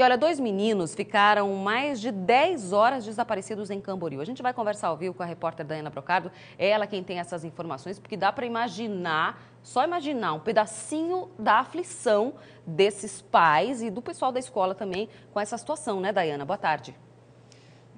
E olha, dois meninos ficaram mais de 10 horas desaparecidos em Camboriú. A gente vai conversar ao vivo com a repórter Daiana Brocardo, ela quem tem essas informações, porque dá para imaginar, só imaginar um pedacinho da aflição desses pais e do pessoal da escola também com essa situação, né, Daiana? Boa tarde.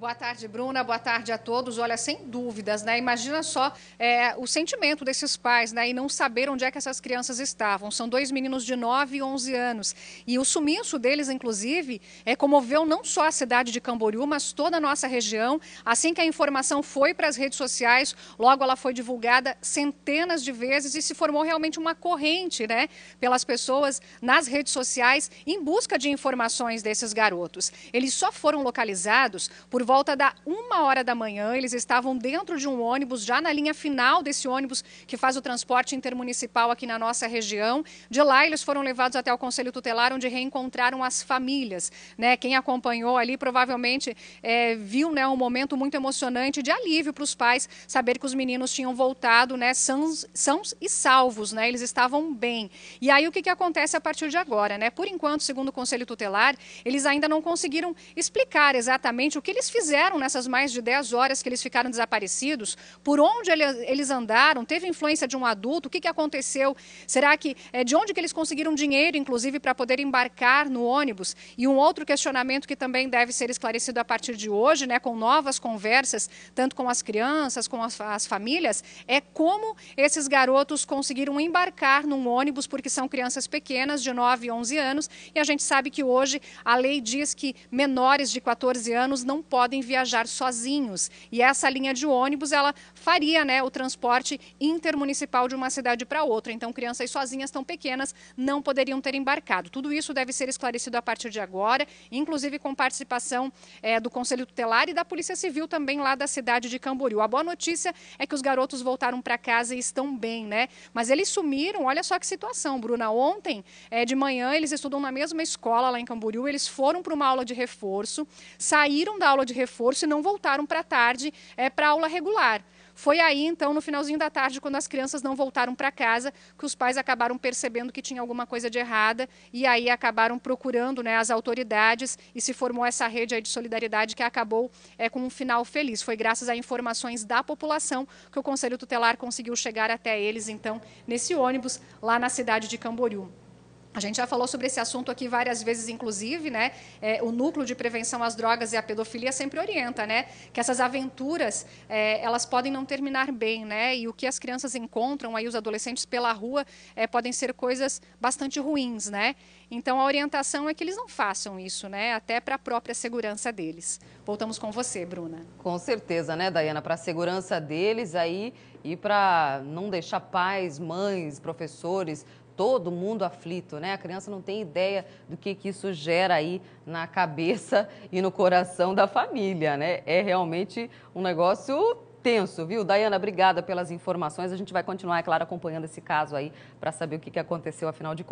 Boa tarde, Bruna. Boa tarde a todos. Olha, sem dúvidas, né? Imagina só é, o sentimento desses pais, né? E não saber onde é que essas crianças estavam. São dois meninos de 9 e 11 anos. E o sumiço deles, inclusive, é, comoveu não só a cidade de Camboriú, mas toda a nossa região. Assim que a informação foi para as redes sociais, logo ela foi divulgada centenas de vezes e se formou realmente uma corrente, né? Pelas pessoas nas redes sociais em busca de informações desses garotos. Eles só foram localizados por volta volta da uma hora da manhã, eles estavam dentro de um ônibus, já na linha final desse ônibus que faz o transporte intermunicipal aqui na nossa região. De lá, eles foram levados até o Conselho Tutelar, onde reencontraram as famílias. Né? Quem acompanhou ali provavelmente é, viu né, um momento muito emocionante de alívio para os pais saber que os meninos tinham voltado né, sãos, sãos e salvos, né? eles estavam bem. E aí, o que, que acontece a partir de agora? Né? Por enquanto, segundo o Conselho Tutelar, eles ainda não conseguiram explicar exatamente o que eles fizeram nessas mais de 10 horas que eles ficaram desaparecidos, por onde eles andaram, teve influência de um adulto, o que, que aconteceu? Será que é de onde que eles conseguiram dinheiro, inclusive, para poder embarcar no ônibus? E um outro questionamento que também deve ser esclarecido a partir de hoje, né, com novas conversas, tanto com as crianças, com as, as famílias, é como esses garotos conseguiram embarcar num ônibus, porque são crianças pequenas, de 9 e 11 anos, e a gente sabe que hoje a lei diz que menores de 14 anos não podem podem viajar sozinhos. E essa linha de ônibus, ela faria né, o transporte intermunicipal de uma cidade para outra. Então, crianças sozinhas tão pequenas não poderiam ter embarcado. Tudo isso deve ser esclarecido a partir de agora, inclusive com participação é, do Conselho Tutelar e da Polícia Civil também lá da cidade de Camboriú. A boa notícia é que os garotos voltaram para casa e estão bem, né? Mas eles sumiram, olha só que situação, Bruna. Ontem, é, de manhã, eles estudam na mesma escola lá em Camboriú, eles foram para uma aula de reforço, saíram da aula de de reforço e não voltaram para a tarde é, eh, para aula regular. Foi aí, então, no finalzinho da tarde, quando as crianças não voltaram para casa, que os pais acabaram percebendo que tinha alguma coisa de errada e aí acabaram procurando né, as autoridades e se formou essa rede de solidariedade que acabou é, com um final feliz. Foi graças a informações da população que o Conselho Tutelar conseguiu chegar até eles, então, nesse ônibus lá na cidade de Camboriú. A gente já falou sobre esse assunto aqui várias vezes, inclusive, né? É, o núcleo de prevenção às drogas e à pedofilia sempre orienta, né? Que essas aventuras é, elas podem não terminar bem, né? E o que as crianças encontram aí os adolescentes pela rua é, podem ser coisas bastante ruins, né? Então a orientação é que eles não façam isso, né? Até para a própria segurança deles. Voltamos com você, Bruna. Com certeza, né, Dayana? Para a segurança deles aí e para não deixar pais, mães, professores todo mundo aflito, né? A criança não tem ideia do que, que isso gera aí na cabeça e no coração da família, né? É realmente um negócio tenso, viu? Dayana, obrigada pelas informações. A gente vai continuar, é claro, acompanhando esse caso aí para saber o que, que aconteceu, afinal de contas.